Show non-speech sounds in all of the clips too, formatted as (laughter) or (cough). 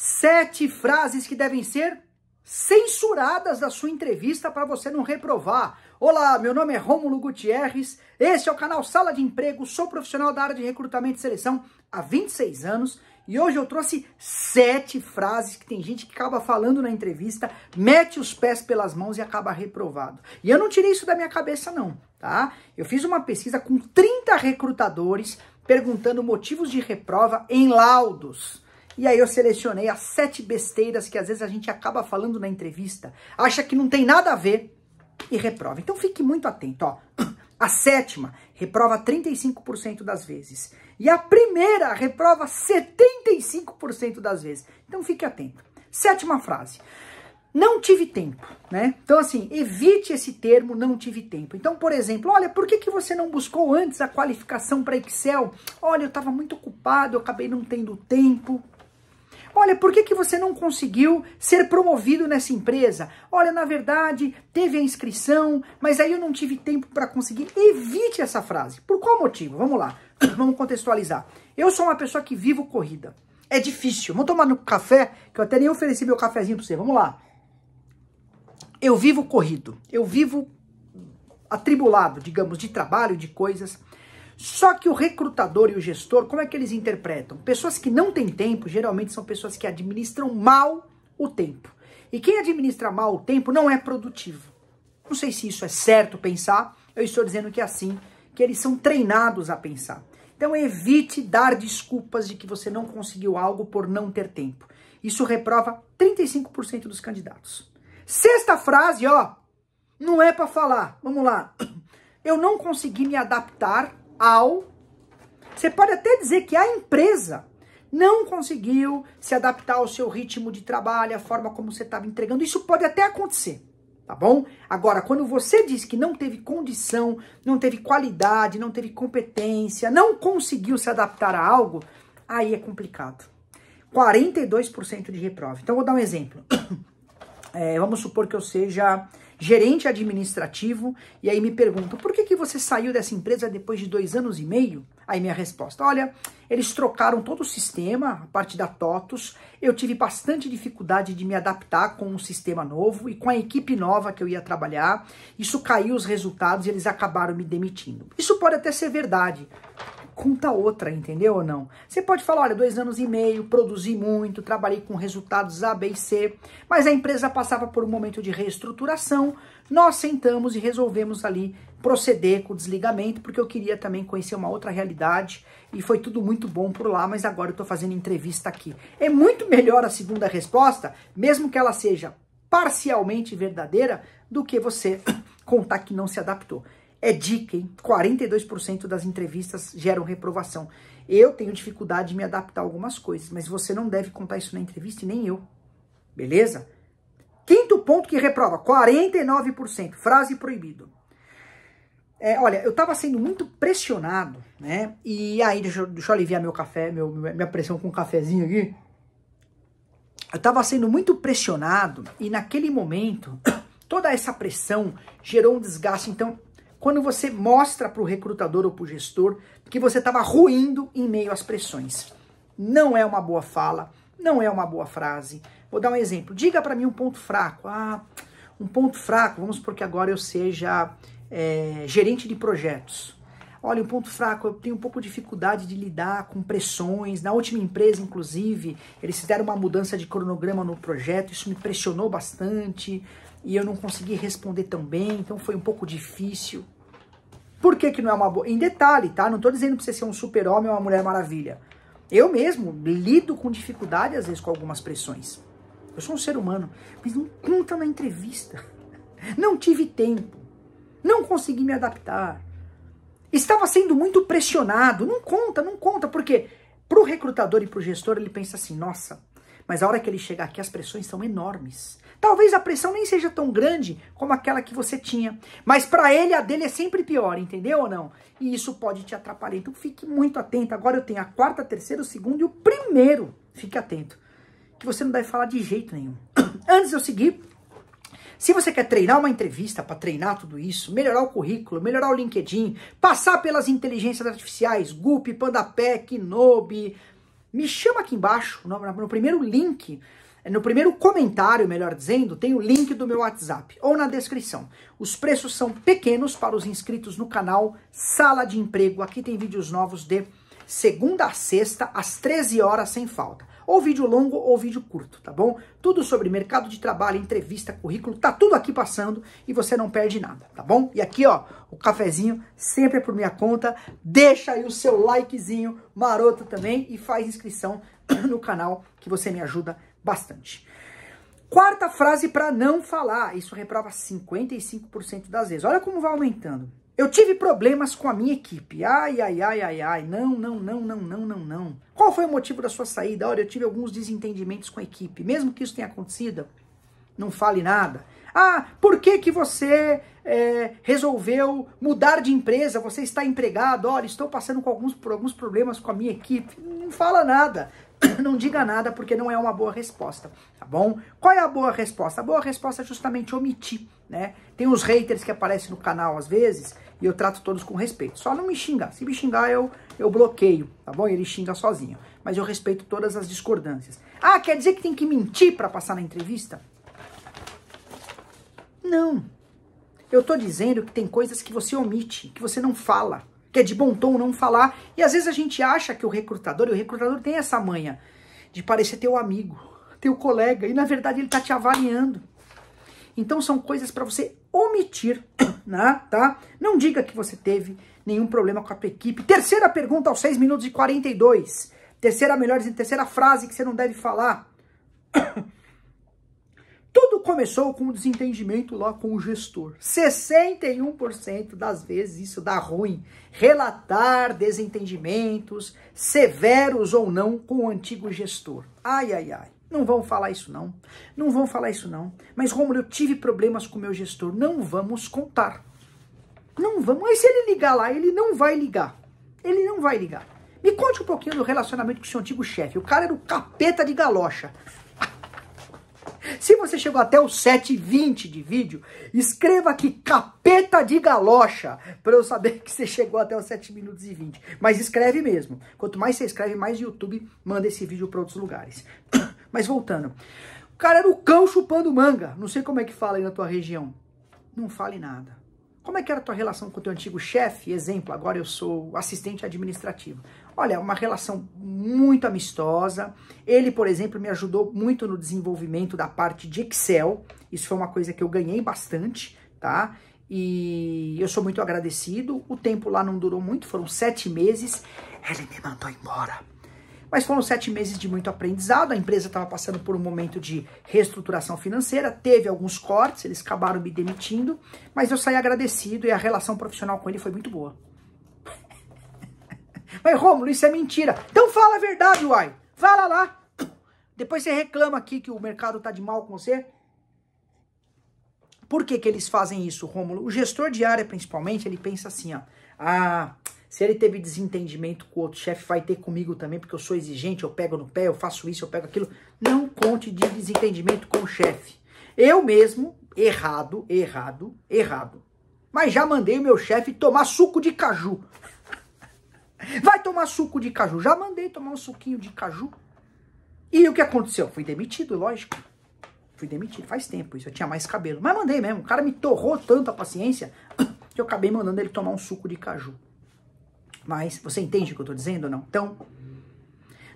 Sete frases que devem ser censuradas da sua entrevista para você não reprovar. Olá, meu nome é Rômulo Gutierrez, esse é o canal Sala de Emprego, sou profissional da área de recrutamento e seleção há 26 anos e hoje eu trouxe sete frases que tem gente que acaba falando na entrevista, mete os pés pelas mãos e acaba reprovado. E eu não tirei isso da minha cabeça não, tá? Eu fiz uma pesquisa com 30 recrutadores perguntando motivos de reprova em laudos. E aí eu selecionei as sete besteiras que às vezes a gente acaba falando na entrevista, acha que não tem nada a ver e reprova. Então fique muito atento, ó. (clears throat) A sétima reprova 35% das vezes. E a primeira reprova 75% das vezes. Então fique atento. Sétima frase. Não tive tempo, né? Então, assim, evite esse termo não tive tempo. Então, por exemplo, olha, por que, que você não buscou antes a qualificação para Excel? Olha, eu estava muito ocupado, eu acabei não tendo tempo. Olha, por que, que você não conseguiu ser promovido nessa empresa? Olha, na verdade, teve a inscrição, mas aí eu não tive tempo para conseguir. Evite essa frase. Por qual motivo? Vamos lá, (clears throat) vamos contextualizar. Eu sou uma pessoa que vivo corrida. É difícil. Vamos tomar no café, que eu até nem ofereci meu cafezinho para você. Vamos lá. Eu vivo corrido. Eu vivo atribulado, digamos, de trabalho, de coisas. Só que o recrutador e o gestor, como é que eles interpretam? Pessoas que não têm tempo, geralmente são pessoas que administram mal o tempo. E quem administra mal o tempo não é produtivo. Não sei se isso é certo pensar, eu estou dizendo que é assim, que eles são treinados a pensar. Então evite dar desculpas de que você não conseguiu algo por não ter tempo. Isso reprova 35% dos candidatos. Sexta frase, ó, não é para falar. Vamos lá. (clears throat) Eu não consegui me adaptar ao. Você pode até dizer que a empresa não conseguiu se adaptar ao seu ritmo de trabalho, à forma como você estava entregando. Isso pode até acontecer, tá bom? Agora, quando você diz que não teve condição, não teve qualidade, não teve competência, não conseguiu se adaptar a algo, aí é complicado. 42% de reprova. Então, vou dar um exemplo é, vamos supor que eu seja gerente administrativo, e aí me perguntam, por que, que você saiu dessa empresa depois de dois anos e meio? Aí minha resposta, olha, eles trocaram todo o sistema, a parte da TOTUS, eu tive bastante dificuldade de me adaptar com um sistema novo e com a equipe nova que eu ia trabalhar, isso caiu os resultados e eles acabaram me demitindo. Isso pode até ser verdade, conta outra, entendeu ou não? Você pode falar, olha, dois anos e meio, produzi muito, trabalhei com resultados A, B e C, mas a empresa passava por um momento de reestruturação, nós sentamos e resolvemos ali proceder com o desligamento, porque eu queria também conhecer uma outra realidade e foi tudo muito bom por lá, mas agora eu estou fazendo entrevista aqui. É muito melhor a segunda resposta, mesmo que ela seja parcialmente verdadeira, do que você (coughs) contar que não se adaptou. É dica, hein? 42% das entrevistas geram reprovação. Eu tenho dificuldade de me adaptar a algumas coisas, mas você não deve contar isso na entrevista e nem eu. Beleza? Quinto ponto que reprova, 49%, frase proibida. É, olha, eu estava sendo muito pressionado, né? E aí, deixa, eu, deixa eu aliviar meu café, meu, minha pressão com um cafezinho aqui. Eu estava sendo muito pressionado e naquele momento, (coughs) toda essa pressão gerou um desgaste. Então, quando você mostra para o recrutador ou para o gestor que você estava ruindo em meio às pressões. Não é uma boa fala, não é uma boa frase. Vou dar um exemplo. Diga para mim um ponto fraco. Ah, um ponto fraco, vamos supor que agora eu seja é, gerente de projetos. Olha, um ponto fraco, eu tenho um pouco de dificuldade de lidar com pressões. Na última empresa, inclusive, eles fizeram uma mudança de cronograma no projeto, isso me pressionou bastante e eu não consegui responder tão bem, então foi um pouco difícil. Por que, que não é uma boa? Em detalhe, tá? Não tô dizendo pra você ser um super-homem ou uma mulher maravilha. Eu mesmo lido com dificuldade, às vezes, com algumas pressões. Eu sou um ser humano, mas não conta tá na entrevista. Não tive tempo. Não consegui me adaptar. Estava sendo muito pressionado. Não conta, não conta, porque pro recrutador e pro gestor ele pensa assim: nossa, mas a hora que ele chegar aqui, as pressões são enormes. Talvez a pressão nem seja tão grande como aquela que você tinha. Mas para ele, a dele é sempre pior, entendeu ou não? E isso pode te atrapalhar. Então fique muito atento. Agora eu tenho a quarta, a terceira, o segundo e o primeiro. Fique atento. Que você não deve falar de jeito nenhum. (coughs) Antes de eu seguir, se você quer treinar uma entrevista para treinar tudo isso, melhorar o currículo, melhorar o LinkedIn, passar pelas inteligências artificiais, Gup, Pandapé, Nobe me chama aqui embaixo, no, no primeiro link, eh, no primeiro comentário, melhor dizendo, tem o link do meu WhatsApp ou na descrição. Os preços são pequenos para os inscritos no canal Sala de Emprego. Aqui tem vídeos novos de segunda a sexta, às 13 horas, sem falta ou vídeo longo ou vídeo curto, tá bom? Tudo sobre mercado de trabalho, entrevista, currículo, tá tudo aqui passando e você não perde nada, tá bom? E aqui, ó, o cafezinho sempre é por minha conta. Deixa aí o seu likezinho maroto também e faz inscrição (clears throat) no canal que você me ajuda bastante. Quarta frase para não falar. Isso reprova 55% das vezes. Olha como vai aumentando. Eu tive problemas com a minha equipe. Ai, ai, ai, ai, ai. Não, não, não, não, não, não, não. Qual foi o motivo da sua saída? Olha, eu tive alguns desentendimentos com a equipe. Mesmo que isso tenha acontecido, não fale nada. Ah, por que, que você é, resolveu mudar de empresa? Você está empregado? Olha, estou passando com alguns, por alguns problemas com a minha equipe. Não fala nada. (coughs) não diga nada porque não é uma boa resposta, tá bom? Qual é a boa resposta? A boa resposta é justamente omitir, né? Tem uns haters que aparecem no canal às vezes e eu trato todos com respeito. Só não me xingar. Se me xingar, eu, eu bloqueio, tá bom? Ele xinga sozinho. Mas eu respeito todas as discordâncias. Ah, quer dizer que tem que mentir para passar na entrevista? Não. Eu tô dizendo que tem coisas que você omite, que você não fala que é de bom tom não falar. E às vezes a gente acha que o recrutador, e o recrutador tem essa manha de parecer teu amigo, teu colega, e na verdade ele tá te avaliando. Então são coisas para você omitir, (coughs) né, tá? Não diga que você teve nenhum problema com a tua equipe. Terceira pergunta aos 6 minutos e 42. Terceira melhor, terceira frase que você não deve falar. (coughs) Tudo começou com um desentendimento lá com o gestor. 61% das vezes isso dá ruim. Relatar desentendimentos severos ou não com o antigo gestor. Ai, ai, ai. Não vão falar isso não. Não vão falar isso não. Mas Romulo, eu tive problemas com o meu gestor. Não vamos contar. Não vamos. Mas se ele ligar lá, ele não vai ligar. Ele não vai ligar. Me conte um pouquinho do relacionamento com o seu antigo chefe. O cara era o capeta de galocha. Se você chegou até o 720 de vídeo, escreva aqui capeta de galocha, para eu saber que você chegou até os 7 minutos e 20. Mas escreve mesmo. Quanto mais você escreve, mais o YouTube manda esse vídeo para outros lugares. (coughs) Mas voltando. O cara era o cão chupando manga. Não sei como é que fala aí na tua região. Não fale nada. Como é que era a tua relação com o teu antigo chefe? Exemplo, agora eu sou assistente administrativo. Olha, é uma relação muito amistosa. Ele, por exemplo, me ajudou muito no desenvolvimento da parte de Excel. Isso foi uma coisa que eu ganhei bastante, tá? E eu sou muito agradecido. O tempo lá não durou muito, foram sete meses. Ele me mandou embora. Mas foram sete meses de muito aprendizado. A empresa estava passando por um momento de reestruturação financeira, teve alguns cortes, eles acabaram me demitindo, mas eu saí agradecido e a relação profissional com ele foi muito boa. Mas, Romulo, isso é mentira. Então fala a verdade, uai. Fala lá. Depois você reclama aqui que o mercado tá de mal com você. Por que, que eles fazem isso, Romulo? O gestor de área, principalmente, ele pensa assim, ó. Ah, se ele teve desentendimento com o outro chefe, vai ter comigo também, porque eu sou exigente, eu pego no pé, eu faço isso, eu pego aquilo. Não conte de desentendimento com o chefe. Eu mesmo, errado, errado, errado. Mas já mandei o meu chefe tomar suco de caju. Vai tomar suco de caju. Já mandei tomar um suquinho de caju. E o que aconteceu? Fui demitido, lógico. Fui demitido, faz tempo isso, eu tinha mais cabelo. Mas mandei mesmo, o cara me torrou tanto a paciência (coughs) que eu acabei mandando ele tomar um suco de caju. Mas você entende o que eu tô dizendo ou não? Então,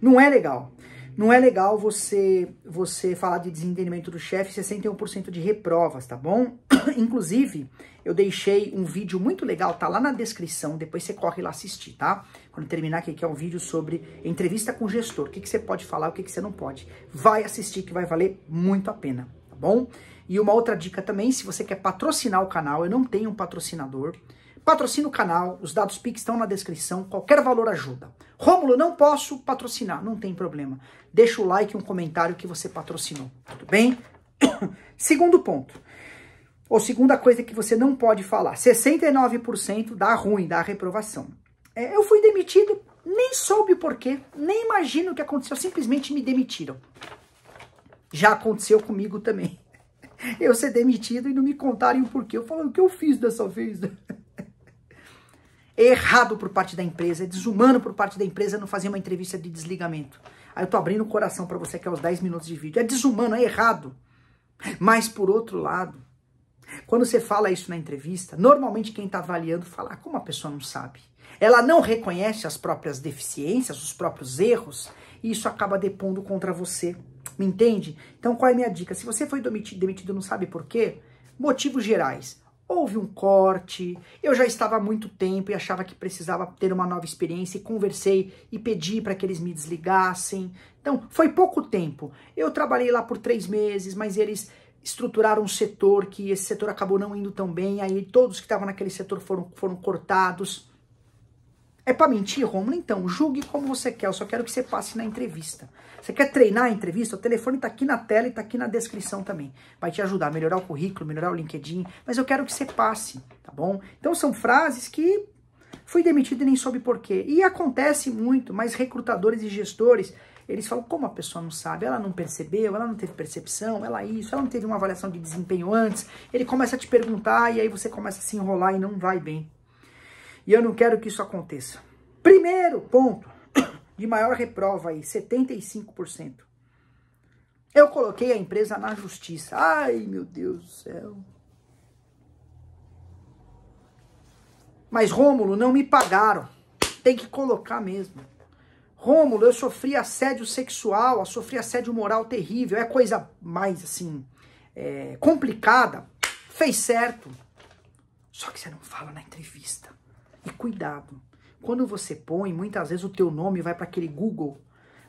não é legal. Não é legal você você falar de desentendimento do chefe, 61% de reprovas, tá bom? (coughs) Inclusive, eu deixei um vídeo muito legal, tá lá na descrição, depois você corre lá assistir, tá? Quando terminar aqui, que é um vídeo sobre entrevista com gestor, o que, que você pode falar, o que, que você não pode. Vai assistir que vai valer muito a pena, tá bom? E uma outra dica também, se você quer patrocinar o canal, eu não tenho um patrocinador, Patrocina o canal, os dados PIC estão na descrição, qualquer valor ajuda. Rômulo, não posso patrocinar, não tem problema. Deixa o like e um comentário que você patrocinou, tudo bem? (coughs) Segundo ponto, ou segunda coisa que você não pode falar, 69% dá ruim, dá reprovação. É, eu fui demitido, nem soube o porquê, nem imagino o que aconteceu, simplesmente me demitiram. Já aconteceu comigo também. (laughs) Eu ser demitido e não me contarem o porquê. Eu falo, o que eu fiz dessa vez? É (laughs) errado por parte da empresa, é desumano por parte da empresa não fazer uma entrevista de desligamento. Aí eu tô abrindo o coração para você que é os 10 minutos de vídeo. É desumano, é errado. Mas por outro lado, quando você fala isso na entrevista, normalmente quem está avaliando fala: ah, como a pessoa não sabe? Ela não reconhece as próprias deficiências, os próprios erros, e isso acaba depondo contra você. Me entende? Então, qual é a minha dica? Se você foi demitido, demitido não sabe por quê, motivos gerais. Houve um corte, eu já estava há muito tempo e achava que precisava ter uma nova experiência e conversei e pedi para que eles me desligassem. Então, foi pouco tempo. Eu trabalhei lá por três meses, mas eles estruturar um setor que esse setor acabou não indo tão bem, aí todos que estavam naquele setor foram, foram cortados. É para mentir, Romulo? Então, julgue como você quer, eu só quero que você passe na entrevista. Você quer treinar a entrevista? O telefone está aqui na tela e está aqui na descrição também. Vai te ajudar a melhorar o currículo, melhorar o LinkedIn, mas eu quero que você passe, tá bom? Então são frases que fui demitido e nem soube porquê. E acontece muito, mas recrutadores e gestores eles falam, como a pessoa não sabe? Ela não percebeu, ela não teve percepção, ela é isso, ela não teve uma avaliação de desempenho antes. Ele começa a te perguntar e aí você começa a se enrolar e não vai bem. E eu não quero que isso aconteça. Primeiro ponto (coughs) de maior reprova aí, 75%. Eu coloquei a empresa na justiça. Ai, meu Deus do céu. Mas, Rômulo, não me pagaram. Tem que colocar mesmo. Rômulo, eu sofri assédio sexual, eu sofri assédio moral terrível, é coisa mais assim, é, complicada. Fez certo. Só que você não fala na entrevista. E cuidado. Quando você põe, muitas vezes o teu nome vai para aquele Google,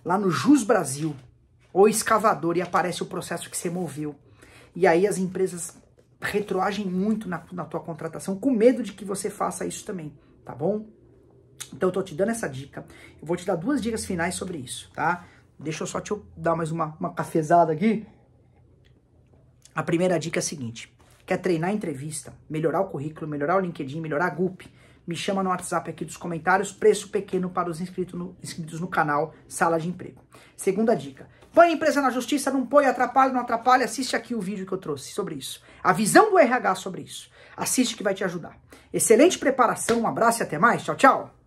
lá no Jus Brasil, ou escavador, e aparece o processo que você moveu. E aí as empresas retroagem muito na, na tua contratação, com medo de que você faça isso também, tá bom? Então eu tô te dando essa dica. Eu vou te dar duas dicas finais sobre isso, tá? Deixa eu só te dar mais uma, uma cafezada aqui. A primeira dica é a seguinte. Quer treinar entrevista, melhorar o currículo, melhorar o LinkedIn, melhorar a GUP? Me chama no WhatsApp aqui dos comentários, preço pequeno para os inscritos no, inscritos no canal Sala de Emprego. Segunda dica, põe a empresa na justiça, não põe, atrapalha, não atrapalha, assiste aqui o vídeo que eu trouxe sobre isso. A visão do RH sobre isso. Assiste que vai te ajudar. Excelente preparação, um abraço e até mais. Tchau, tchau.